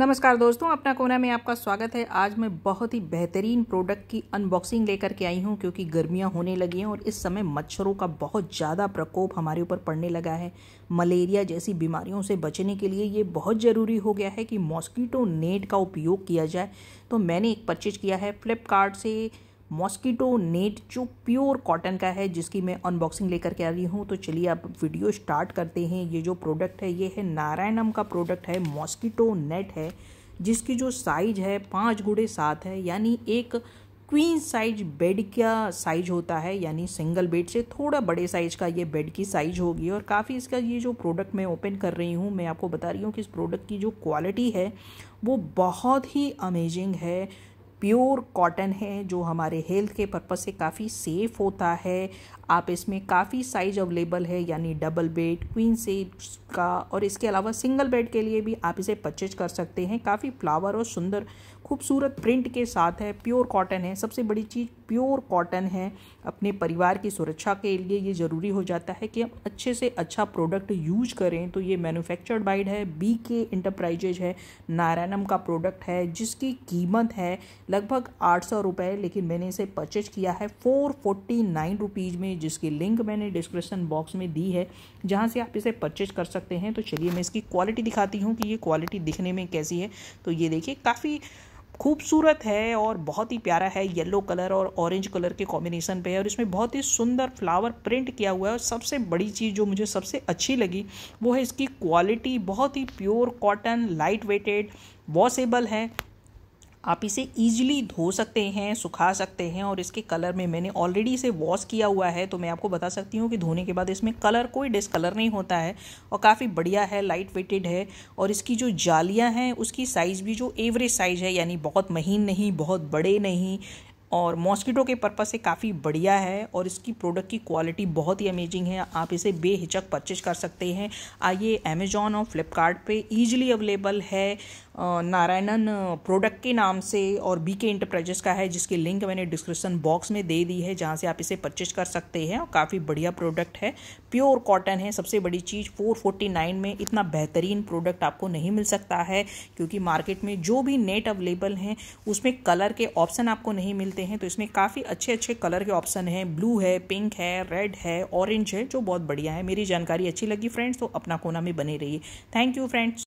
नमस्कार दोस्तों अपना कोना में आपका स्वागत है आज मैं बहुत ही बेहतरीन प्रोडक्ट की अनबॉक्सिंग लेकर के आई हूँ क्योंकि गर्मियाँ होने लगी हैं और इस समय मच्छरों का बहुत ज़्यादा प्रकोप हमारे ऊपर पड़ने लगा है मलेरिया जैसी बीमारियों से बचने के लिए ये बहुत ज़रूरी हो गया है कि मॉस्किटो नेट का उपयोग किया जाए तो मैंने एक परचेज किया है फ्लिपकार्ट से मॉस्किटो नेट जो प्योर कॉटन का है जिसकी मैं अनबॉक्सिंग लेकर के आ रही हूँ तो चलिए आप वीडियो स्टार्ट करते हैं ये जो प्रोडक्ट है ये है नारायणम का प्रोडक्ट है मॉस्किटो नेट है जिसकी जो साइज है पाँच गुड़े सात है यानी एक क्वीन साइज बेड का साइज होता है यानी सिंगल बेड से थोड़ा बड़े साइज का ये बेड की साइज होगी और काफ़ी इसका ये जो प्रोडक्ट मैं ओपन कर रही हूँ मैं आपको बता रही हूँ कि इस प्रोडक्ट की जो क्वालिटी है वो बहुत ही अमेजिंग है प्योर कॉटन है जो हमारे हेल्थ के पर्पज़ से काफ़ी सेफ़ होता है आप इसमें काफ़ी साइज अवेलेबल है यानी डबल बेड क्वीन सेज का और इसके अलावा सिंगल बेड के लिए भी आप इसे परचेज कर सकते हैं काफ़ी फ्लावर और सुंदर खूबसूरत प्रिंट के साथ है प्योर कॉटन है सबसे बड़ी चीज़ प्योर कॉटन है अपने परिवार की सुरक्षा के लिए ये ज़रूरी हो जाता है कि हम अच्छे से अच्छा प्रोडक्ट यूज करें तो ये मैन्युफैक्चर्ड बाइड है बी के इंटरप्राइजेज है नारायणम का प्रोडक्ट है जिसकी कीमत है लगभग आठ सौ रुपये लेकिन मैंने इसे परचेज किया है फोर फोर्टी नाइन रुपीज़ में जिसकी लिंक मैंने डिस्क्रिप्शन बॉक्स में दी है जहाँ से आप इसे परचेज कर सकते हैं तो चलिए मैं इसकी क्वालिटी दिखाती हूँ कि ये क्वालिटी दिखने में कैसी है तो ये देखिए काफ़ी खूबसूरत है और बहुत ही प्यारा है येलो कलर और ऑरेंज कलर के कॉम्बिनेशन पे है और इसमें बहुत ही सुंदर फ्लावर प्रिंट किया हुआ है और सबसे बड़ी चीज़ जो मुझे सबसे अच्छी लगी वो है इसकी क्वालिटी बहुत ही pure cotton light weighted washable है आप इसे ईजिली धो सकते हैं सुखा सकते हैं और इसके कलर में मैंने ऑलरेडी इसे वॉश किया हुआ है तो मैं आपको बता सकती हूँ कि धोने के बाद इसमें कलर कोई डिसकलर नहीं होता है और काफ़ी बढ़िया है लाइट वेटेड है और इसकी जो जालियाँ हैं उसकी साइज़ भी जो एवरेज साइज़ है यानी बहुत महीन नहीं बहुत बड़े नहीं और मॉस्किटो के पर्पज़ से काफ़ी बढ़िया है और इसकी प्रोडक्ट की क्वालिटी बहुत ही अमेजिंग है आप इसे बेहिचक परचेज कर सकते हैं आइए अमेजोन और फ्लिपकार्ट ईजिली अवेलेबल है नारायणन प्रोडक्ट के नाम से और बीके के इंटरप्राइजेस का है जिसकी लिंक मैंने डिस्क्रिप्शन बॉक्स में दे दी है जहाँ से आप इसे परचेज कर सकते हैं और काफ़ी बढ़िया प्रोडक्ट है प्योर कॉटन है सबसे बड़ी चीज़ 449 में इतना बेहतरीन प्रोडक्ट आपको नहीं मिल सकता है क्योंकि मार्केट में जो भी नेट अवेलेबल हैं उसमें कलर के ऑप्शन आपको नहीं मिलते हैं तो इसमें काफ़ी अच्छे अच्छे कलर के ऑप्शन हैं ब्लू है पिंक है रेड है ऑरेंज है जो बहुत बढ़िया है मेरी जानकारी अच्छी लगी फ्रेंड्स तो अपना कोना में बने रहिए थैंक यू फ्रेंड्स